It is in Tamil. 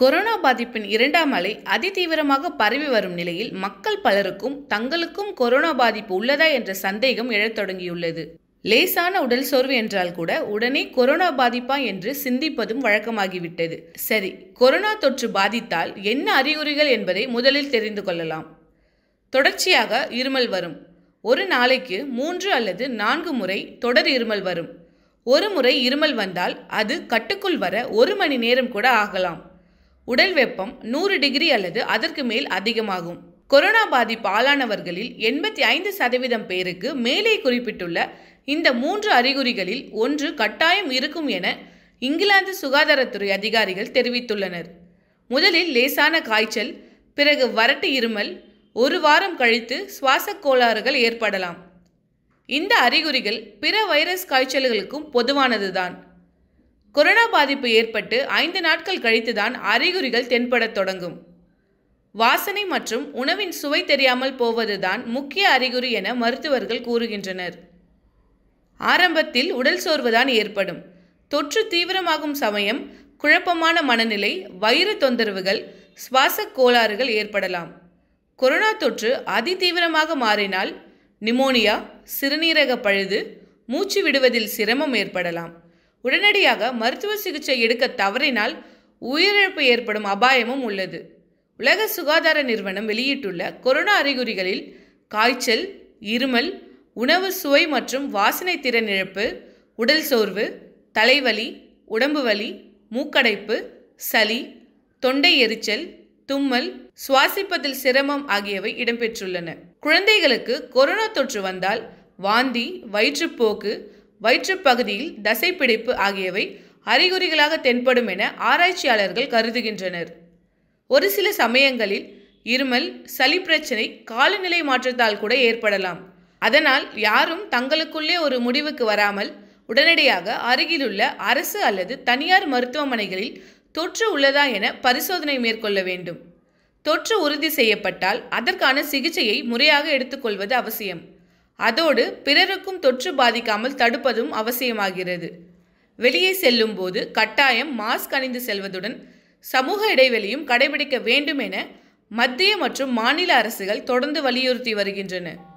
கொரோனா பாதிப்பின் இரண்டாம் அலை அதிதீவிரமாக பரவி வரும் நிலையில் மக்கள் பலருக்கும் தங்களுக்கும் கொரோனா பாதிப்பு உள்ளதா என்ற சந்தேகம் எழத் தொடங்கியுள்ளது லேசான உடல் சோர்வு என்றால் கூட உடனே கொரோனா பாதிப்பா என்று சிந்திப்பதும் வழக்கமாகிவிட்டது சரி கொரோனா தொற்று பாதித்தால் என்ன அறிகுறிகள் என்பதை முதலில் தெரிந்து கொள்ளலாம் தொடர்ச்சியாக இருமல் வரும் ஒரு நாளைக்கு மூன்று அல்லது நான்கு முறை தொடர் இருமல் வரும் ஒரு முறை இருமல் வந்தால் அது கட்டுக்குள் வர ஒரு மணி நேரம் கூட ஆகலாம் உடல் வெப்பம் நூறு டிகிரி அல்லது அதற்கு மேல் அதிகமாகும் கொரோனா பாதிப்பு ஆளானவர்களில் எண்பத்தி ஐந்து சதவீதம் பேருக்கு மேலே குறிப்பிட்டுள்ள இந்த மூன்று அறிகுறிகளில் ஒன்று கட்டாயம் இருக்கும் என இங்கிலாந்து சுகாதாரத்துறை அதிகாரிகள் தெரிவித்துள்ளனர் முதலில் லேசான காய்ச்சல் பிறகு வறட்டு இருமல் ஒரு வாரம் கழித்து சுவாச கோளாறுகள் ஏற்படலாம் இந்த அறிகுறிகள் பிற வைரஸ் காய்ச்சல்களுக்கும் பொதுவானதுதான் கொரோனா பாதிப்பு ஏற்பட்டு ஐந்து நாட்கள் கழித்துதான் அறிகுறிகள் தென்படத் தொடங்கும் வாசனை மற்றும் உணவின் சுவை தெரியாமல் போவதுதான் முக்கிய அறிகுறி என மருத்துவர்கள் கூறுகின்றனர் ஆரம்பத்தில் உடல் சோர்வுதான் ஏற்படும் தொற்று தீவிரமாகும் சமயம் குழப்பமான மனநிலை வயிறு தொந்தரவுகள் சுவாச கோளாறுகள் ஏற்படலாம் கொரோனா தொற்று அதிதீவிரமாக மாறினால் நிமோனியா சிறுநீரக பழுது மூச்சு விடுவதில் சிரமம் ஏற்படலாம் உடனடியாக மருத்துவ சிகிச்சை எடுக்க தவறினால் உயிரிழப்பு ஏற்படும் அபாயமும் உள்ளது உலக சுகாதார நிறுவனம் வெளியிட்டுள்ள கொரோனா அறிகுறிகளில் காய்ச்சல் இருமல் உணவு சுவை மற்றும் வாசனை திறன் இழப்பு உடல் சோர்வு தலைவலி உடம்பு வலி மூக்கடைப்பு சளி தொண்டை எரிச்சல் தும்மல் சுவாசிப்பதில் சிரமம் ஆகியவை இடம்பெற்றுள்ளன குழந்தைகளுக்கு கொரோனா தொற்று வந்தால் வாந்தி வயிற்றுப்போக்கு வயிற்றுப்பகுதியில் தசைப்பிடிப்பு ஆகியவை அறிகுறிகளாக தென்படும் என ஆராய்ச்சியாளர்கள் கருதுகின்றனர் ஒரு சில சமயங்களில் இருமல் சளி பிரச்சனை காலநிலை மாற்றத்தால் கூட ஏற்படலாம் அதனால் யாரும் தங்களுக்குள்ளே ஒரு முடிவுக்கு வராமல் உடனடியாக அருகிலுள்ள அரசு அல்லது தனியார் மருத்துவமனைகளில் தொற்று உள்ளதா என பரிசோதனை மேற்கொள்ள வேண்டும் தொற்று உறுதி செய்யப்பட்டால் அதற்கான சிகிச்சையை முறையாக எடுத்துக்கொள்வது அவசியம் அதோடு பிறருக்கும் தொற்று பாதிக்காமல் தடுப்பதும் அவசியமாகிறது வெளியே செல்லும் போது கட்டாயம் மாஸ்க் அணிந்து செல்வதுடன் சமூக இடைவெளியும் கடைபிடிக்க வேண்டும் என மத்திய மற்றும் மாநில அரசுகள் தொடர்ந்து வலியுறுத்தி வருகின்றன